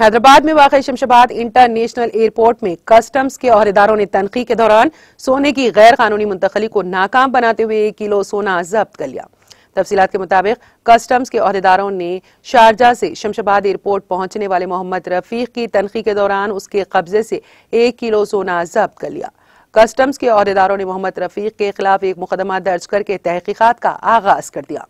हैदराबाद में वाक़ Shamshabad international airport में कस्टम्स के अहदेदारों ने तनखी के दौरान सोने की गैर कानूनी मुंतकली को नाकाम बनाते हुए एक किलो सोना जब्त कर लिया तफसीत के मुताबिक कस्टम्स के अहदेदारों ने शारजा से शमशाबाद एयरपोर्ट पहुंचने वाले मोहम्मद रफीक की तनखी के दौरान उसके कब्जे से एक किलो सोना जब्त कर लिया कस्टम्स के अहदेदारों ने मोहम्मद रफीक के खिलाफ एक मुकदमा दर्ज करके तहकीकत का आगाज कर दिया